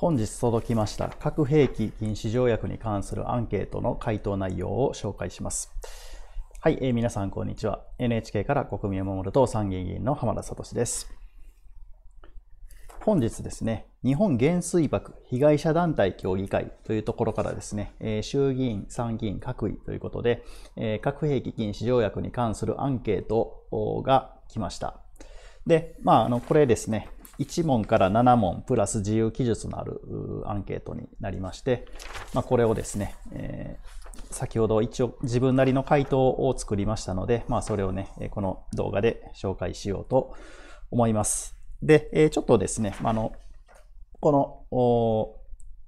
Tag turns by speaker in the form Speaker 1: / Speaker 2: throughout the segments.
Speaker 1: 本日届きました核兵器禁止条約に関するアンケートの回答内容を紹介します。はい、えー、皆さんこんにちは。NHK から国民を守る党参議院議員の浜田聡です。本日ですね、日本原水爆被害者団体協議会というところからですね、え衆議院、参議院各位ということで、え核兵器禁止条約に関するアンケートが来ました。で、まあ、あのこれですね、1問から7問プラス自由記述のあるアンケートになりまして、まあ、これをですね、えー、先ほど一応自分なりの回答を作りましたので、まあ、それをね、この動画で紹介しようと思います。で、えー、ちょっとですね、あの、この、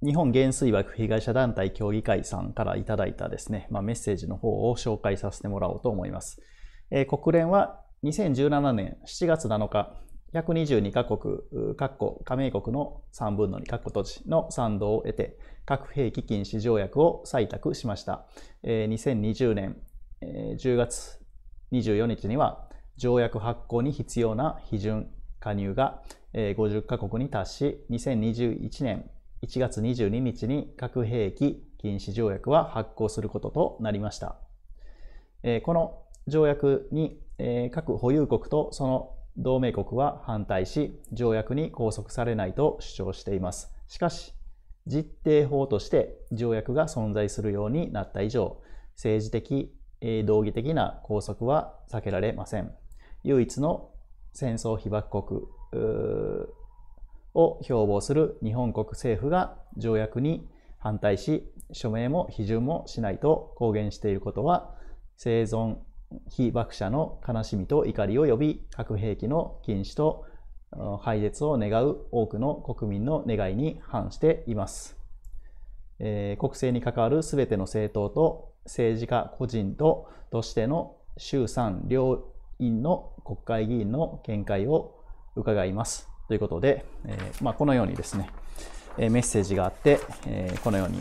Speaker 1: 日本原水爆被害者団体協議会さんからいただいたですね、まあ、メッセージの方を紹介させてもらおうと思います。えー、国連は2017年7月7日、122カ国、各ッ加盟国の3分の2、カ国土地の賛同を得て、核兵器禁止条約を採択しました。2020年10月24日には、条約発効に必要な批准加入が50カ国に達し、2021年1月22日に核兵器禁止条約は発効することとなりました。この条約に各保有国とその同盟国は反対し、条約に拘束されないと主張しています。しかし、実定法として条約が存在するようになった以上、政治的、道義的な拘束は避けられません。唯一の戦争被爆国を標榜する日本国政府が条約に反対し、署名も批准もしないと公言していることは、生存被爆者の悲しみと怒りを呼び、核兵器の禁止と廃絶を願う多くの国民の願いに反しています。えー、国政に関わる全ての政党と政治家個人ととしての衆参両院の国会議員の見解を伺います。ということで、えー、まあ、このようにですね、えメッセージがあって、えー、このように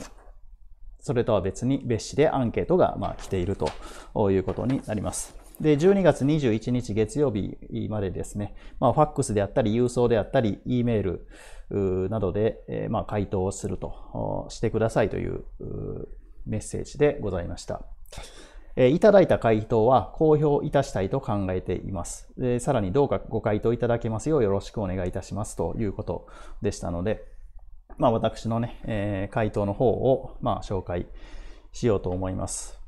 Speaker 1: それとは別に別紙でアンケートがまあ来ているということになります。で、12月21日月曜日までですね、まあ、ファックスであったり、郵送であったり、E メールなどで、えまあ、回答をすると、してくださいというメッセージでございました。えいただいた回答は公表いたしたいと考えています。さらにどうかご回答いただけますようよろしくお願いいたしますということでしたので、まあ、私のね、えー、回答の方を、まあ、紹介しようと思います。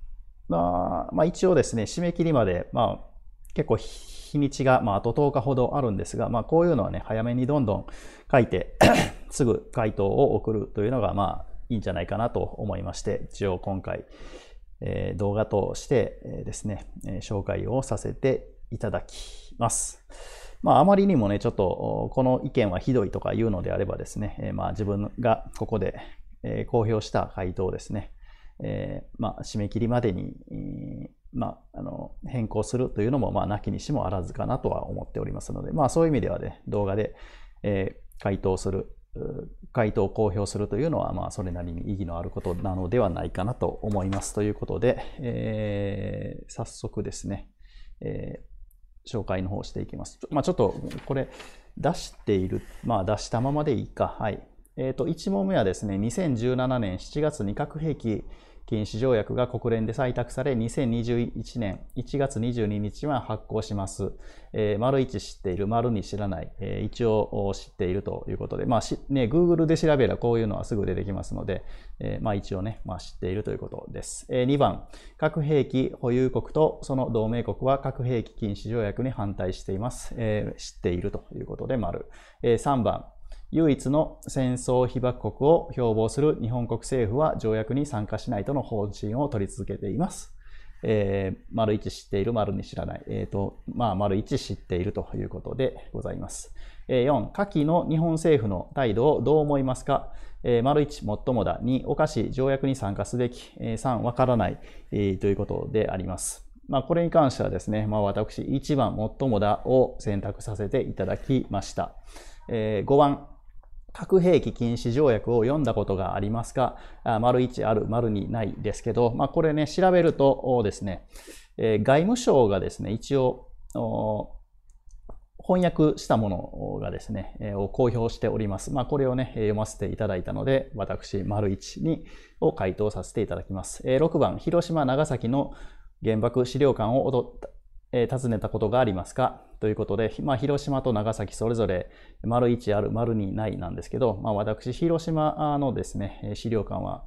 Speaker 1: まあ、まあ、一応ですね、締め切りまで、まあ、結構日にちが、まあ、あと10日ほどあるんですが、まあ、こういうのはね、早めにどんどん書いて すぐ回答を送るというのが、まあ、いいんじゃないかなと思いまして、一応今回、えー、動画として、えですね、え紹介をさせていただきます。まあ、あまりにもね、ちょっとこの意見はひどいとか言うのであればですね、えまあ、自分がここで公表した回答をですね、えまあ、締め切りまでに、まあ、あの変更するというのも、まあ、なきにしもあらずかなとは思っておりますので、まあ、そういう意味ではね、動画で、え回答する、回答を公表するというのは、まあ、それなりに意義のあることなのではないかなと思います。ということで、えー、早速ですね、えー紹介の方していきます。まあ、ちょっとこれ出している、まあ出したままでいいか。はい。えー、と1問目はですね、2017年7月に核兵器禁止条約が国連で採択され、2021年1月22日は発効します。えー、丸1知っている、丸2知らない、えー、一応知っているということで、まあね、Google で調べればこういうのはすぐ出てきますので、えー、まあ、一応ね、まあ、知っているということです。えー、2番、核兵器保有国とその同盟国は核兵器禁止条約に反対しています。え知っているということで、丸。え3番、唯一の戦争被爆国を標榜する日本国政府は条約に参加しないとの方針を取り続けています。えー、丸1知っている、丸に知らない。えっ、ー、と、まあ、丸1知っているということでございます。えー、4、下記の日本政府の態度をどう思いますか、えー、丸1、もっともだ。2、おかしい、条約に参加すべき。えー、3、わからない、えー、ということであります。まあ、これに関してはですね、まあ、私1番最もだを選択させていただきました。えー、5番、核兵器禁止条約を読んだことがありますか丸1ある、丸にないですけど、まあ、これね、調べるとですね、えー、外務省がですね、一応、翻訳したものがですね、を公表しております。まあ、これをね、読ませていただいたので、私、丸1にを回答させていただきます。6番、広島、長崎の原爆資料館を訪ねたことがありますかということで、まあ、広島と長崎それぞれ丸一ある、丸二ないなんですけど、まあ、私、広島のですね、資料館は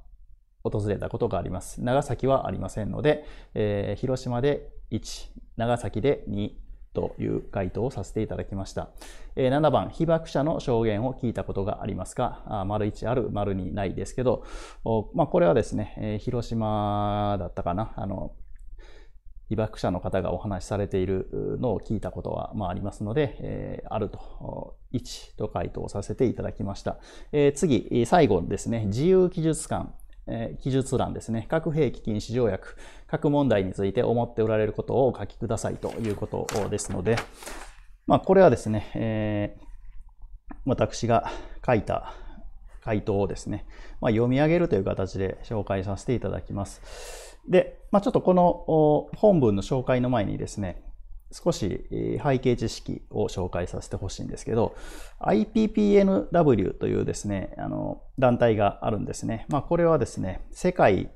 Speaker 1: 訪れたことがあります。長崎はありませんので、えー、広島で1、長崎で2という回答をさせていただきました。えー、7番、被爆者の証言を聞いたことがありますかあ丸一ある、丸二ないですけど、まあ、これはですね、えー、広島だったかな。あの被爆者の方がお話しされているのを聞いたことは、まあ、ありますので、えー、あると、1と回答させていただきました。えー、次、最後ですね、自由記述館。え記述欄ですね。核兵器禁止条約、核問題について思っておられることをお書きくださいということですので、まあ、これはですね、えー、私が書いた回答をですね、まあ、読み上げるという形で紹介させていただきます。で、まあ、ちょっとこの本文の紹介の前にですね、少し背景知識を紹介させてほしいんですけど、IPPNW というですね、あの団体があるんですね。まあ、これはですね、世界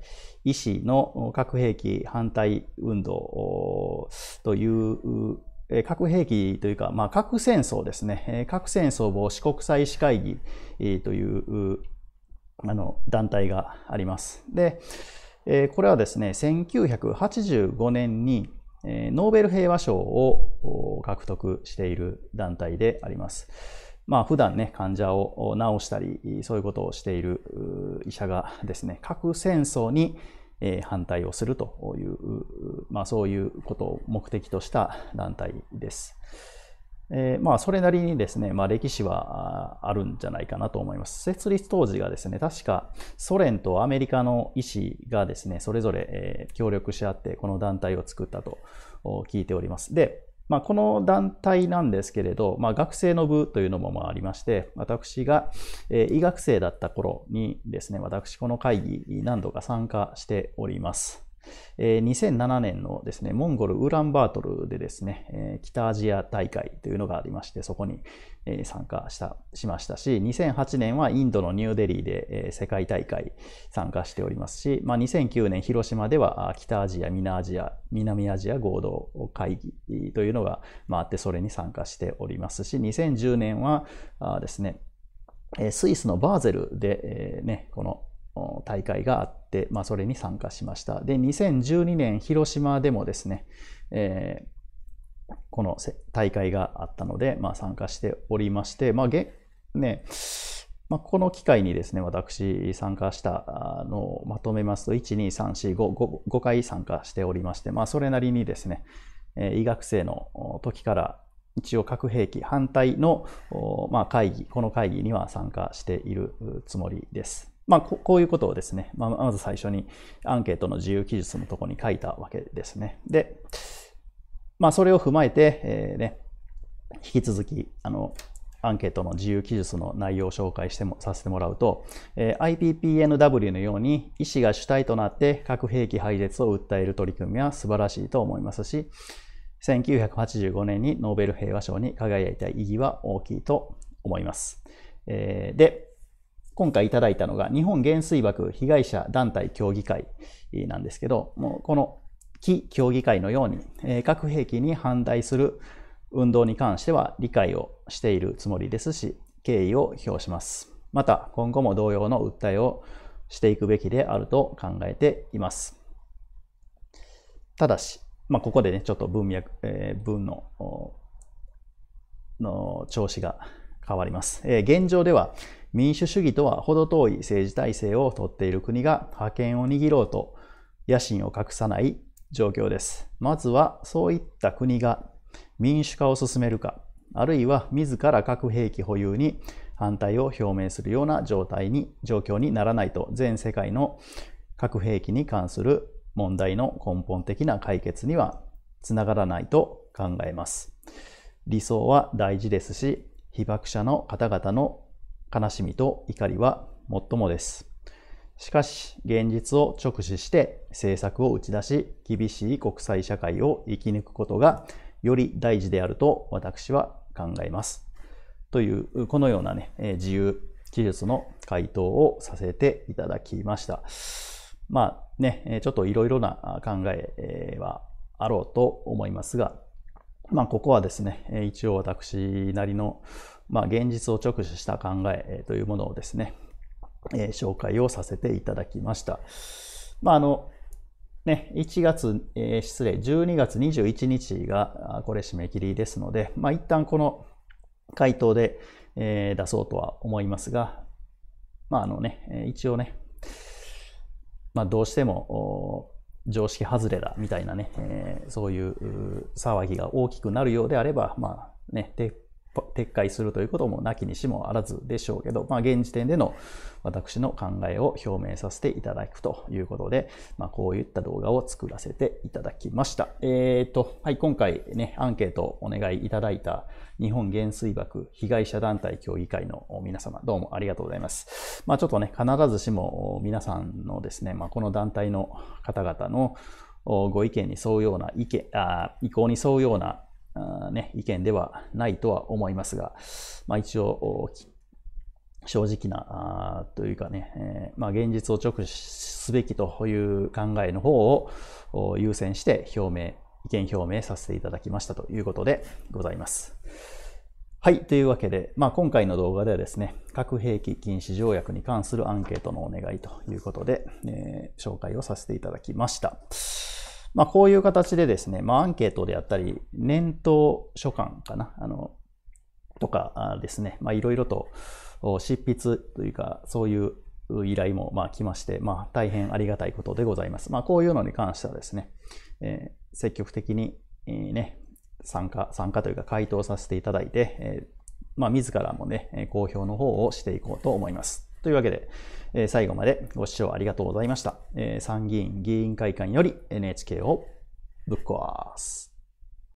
Speaker 1: 医師の核兵器反対運動という核兵器というか、まあ、核戦争ですね、核戦争防止国際医師会議というあの団体があります。で、これはですね、1985年にノーベル平和賞を獲得している団体であります。まあ、普段ね、患者を治したり、そういうことをしている医者がですね、核戦争にえ反対をするという、まあ、そういうことを目的とした団体です。えー、まあ、それなりにですね、まあ、歴史はあるんじゃないかなと思います。設立当時がですね、確かソ連とアメリカの医師がですね、それぞれ、え協力し合ってこの団体を作ったと聞いております。で、まあ、この団体なんですけれど、まあ、学生の部というのもありまして、私が、え医学生だった頃にですね、私この会議何度か参加しております。2007年のですね、モンゴル・ウランバートルでですね、北アジア大会というのがありまして、そこに参加した、しましたし、2008年はインドのニューデリーで世界大会参加しておりますし、まあ、2009年広島では北アジア、南アジア、南アジア合同会議というのがあって、それに参加しておりますし、2010年はですね、スイスのバーゼルで、ね、この大会があって、まあ、それに参加しました。で、2012年、広島でもですね、えー、この大会があったので、まあ、参加しておりまして、まあげねまあ、この機会にですね、私、参加したのをまとめますと、1、2、3、4、5、5回参加しておりまして、まあ、それなりにですね、えー、医学生の時から一応核兵器反対の、まあ、会議、この会議には参加しているつもりです。まあ、こういうことをですね、まあ、まず最初にアンケートの自由記述のとこに書いたわけですね。で、まあ、それを踏まえて、えー、ね、引き続き、あの、アンケートの自由記述の内容を紹介してもさせてもらうと、えー、IPPNW のように医師が主体となって核兵器廃絶を訴える取り組みは素晴らしいと思いますし、1985年にノーベル平和賞に輝いた意義は大きいと思います。えー、で、今回いただいたのが、日本原水爆被害者団体協議会なんですけど、もうこの非協議会のように、え核兵器に反対する運動に関しては理解をしているつもりですし、敬意を表します。また、今後も同様の訴えをしていくべきであると考えています。ただし、まあ、ここでね、ちょっと文脈、えー、文のの調子が変わります。え現状では民主主義とは程遠い政治体制をとっている国が覇権を握ろうと野心を隠さない状況です。まずはそういった国が民主化を進めるか、あるいは自ら核兵器保有に反対を表明するような状態に、状況にならないと全世界の核兵器に関する問題の根本的な解決にはつながらないと考えます。理想は大事ですし、被爆者の方々の悲しみと怒りは最もです。しかし、現実を直視して政策を打ち出し、厳しい国際社会を生き抜くことがより大事であると私は考えます。という、このようなね、自由記述の回答をさせていただきました。まあね、ちょっといろいろな考えはあろうと思いますが、まあ、ここはですね、一応私なりの、まあ、現実を直視した考えというものをですね、え紹介をさせていただきました。まあ、あの、ね、1月、えー、失礼、12月21日がこれ締め切りですので、まあ、一旦この回答で、えー、出そうとは思いますが、まあ、あのね、一応ね、まあ、どうしても、常識外れだみたいなね、えー、そういう騒ぎが大きくなるようであれば、まあね、撤回するということもなきにしもあらずでしょうけど、まあ、現時点での私の考えを表明させていただくということで、まあ、こういった動画を作らせていただきました。えっ、と、はい、今回ね、アンケートをお願いいただいた日本原水爆被害者団体協議会の皆様、どうもありがとうございます。まあ、ちょっとね、必ずしも皆さんのですね、まあ、この団体の方々のご意見に沿うような意見あ、意向に沿うようなね、意見ではないとは思いますが、まあ、一応、正直なというかね、えー、まあ、現実を直視すべきという考えの方を優先して表明、意見表明させていただきましたということでございます。はい。というわけで、まあ、今回の動画ではですね、核兵器禁止条約に関するアンケートのお願いということで、えー、紹介をさせていただきました。まあ、こういう形でですね、まあ、アンケートであったり、年頭書簡かな、あの、とかですね、まあ、いろいろと執筆というか、そういう依頼もまあ来まして、まあ、大変ありがたいことでございます。まあ、こういうのに関してはですね、えー、積極的に、えー、ね、参加、参加というか回答させていただいて、えー、まあ、自らもね、公表の方をしていこうと思います。というわけで、え最後までご視聴ありがとうございました。え参議院議員会館より NHK をぶっ壊す。